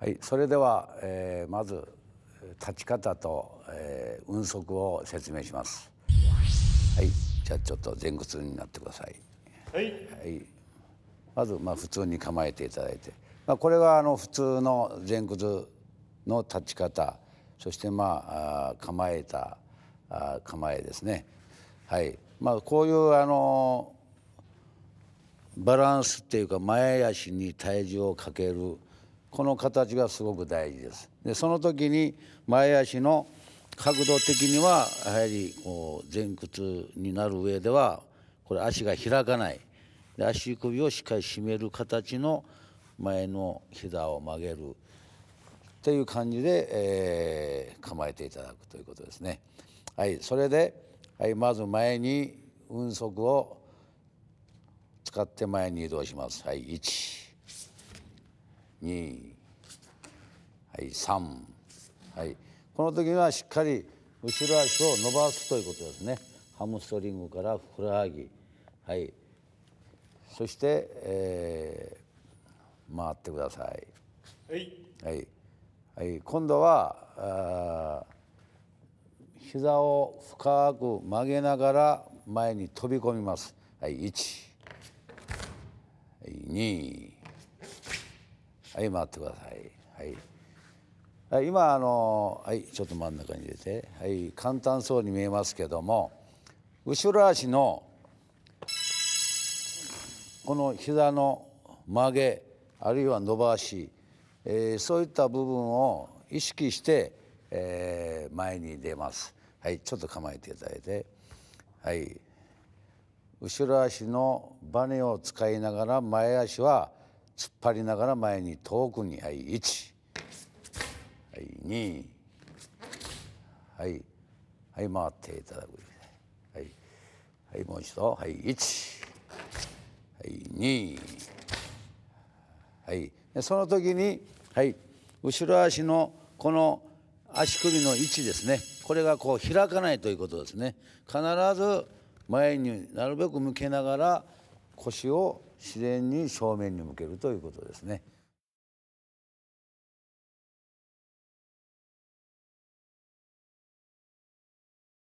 はい、それでは、えー、まず立ち方と、えー、運足を説明します。はい、じゃあちょっと前屈になってください。はい。はい、まずまあ普通に構えていただいて、まあこれがあの普通の前屈の立ち方、そしてまあ構えたあ構えですね。はい。まあこういうあのバランスっていうか前足に体重をかける。この形がすごく大事ですでその時に前足の角度的にはやはりこう前屈になる上ではこれ足が開かないで足首をしっかり締める形の前の膝を曲げるという感じで、えー、構えていただくということですね。はい、それで、はい、まず前に運足を使って前に移動します。はい、1 2、はい、3、はい、この時はしっかり後ろ足を伸ばすということですねハムストリングからふくらはぎ、はい、そして、えー、回ってください。はいはいはい、今度は膝を深く曲げながら前に飛び込みます。はい、1、2、はい回ってくださいはい、はい、今あのはいちょっと真ん中に入れてはい簡単そうに見えますけども後ろ足のこの膝の曲げあるいは伸ばし、えー、そういった部分を意識して、えー、前に出ます。はい、ちょっと構えていただいて、はい、後ろ足のバネを使いながら前足は突っ張りながら前に遠くにはい1はい2はいはい回っていただくはいはいもう一度はい1はい2はいその時にはい後ろ足のこの足首の位置ですねこれがこう開かないということですね必ず前になるべく向けながら腰を自然に正面に向けるということですね。